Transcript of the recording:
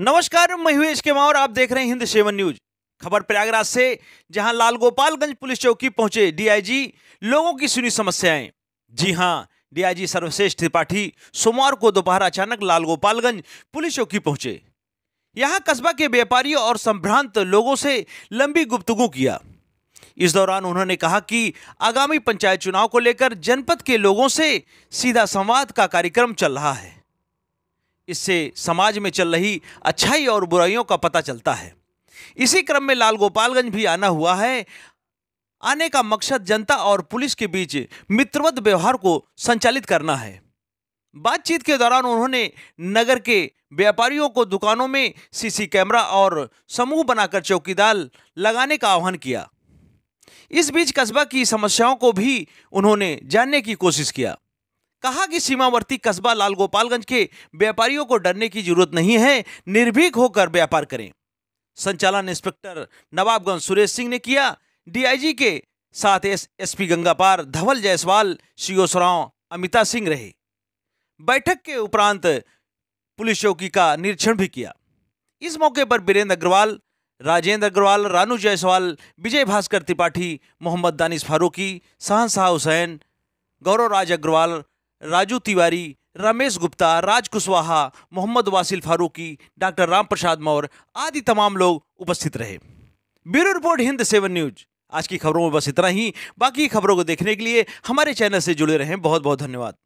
नमस्कार मैं हूं इसके और आप देख रहे हैं हिंद सेवन न्यूज खबर प्रयागराज से जहां लाल गोपालगंज पुलिस चौकी पहुंचे डीआईजी लोगों की सुनी समस्याएं जी हां डीआईजी सर्वश्रेष्ठ त्रिपाठी सोमवार को दोपहर अचानक लाल गोपालगंज पुलिस चौकी पहुंचे यहां कस्बा के व्यापारियों और संभ्रांत लोगों से लंबी गुप्तगु किया इस दौरान उन्होंने कहा कि आगामी पंचायत चुनाव को लेकर जनपद के लोगों से सीधा संवाद का कार्यक्रम चल रहा है इससे समाज में चल रही अच्छाई और बुराइयों का पता चलता है इसी क्रम में लाल गोपालगंज भी आना हुआ है आने का मकसद जनता और पुलिस के बीच मित्रवत व्यवहार को संचालित करना है बातचीत के दौरान उन्होंने नगर के व्यापारियों को दुकानों में सीसी कैमरा और समूह बनाकर चौकीदार लगाने का आह्वान किया इस बीच कस्बा की समस्याओं को भी उन्होंने जानने की कोशिश किया कहा कि सीमावर्ती कस्बा लाल गोपालगंज के व्यापारियों को डरने की जरूरत नहीं है निर्भीक होकर व्यापार करें संचालन इंस्पेक्टर नवाबगंज सुरेश सिंह ने किया डीआईजी के साथ S SP Gangapar Dhawal Jaiswal CO Soraon Amita Singh रहे बैठक के उपरांत पुलिस चौकी का निरीक्षण भी किया इस मौके पर बीरेंद्र अग्रवाल राजेंद्र अग्रवाल रानू जायसवाल विजय भास्कर त्रिपाठी मोहम्मद दानिश फारूकी सहन शाह हुसैन गौरव राज अग्रवाल राजू तिवारी रमेश गुप्ता राज कुशवाहा मोहम्मद वासिल फारूकी डॉक्टर राम प्रसाद मौर्य आदि तमाम लोग उपस्थित रहे bureau report Hind seven news आज की खबरों में बस इतना ही बाकी खबरों को देखने के लिए हमारे चैनल से जुड़े रहें बहुत बहुत धन्यवाद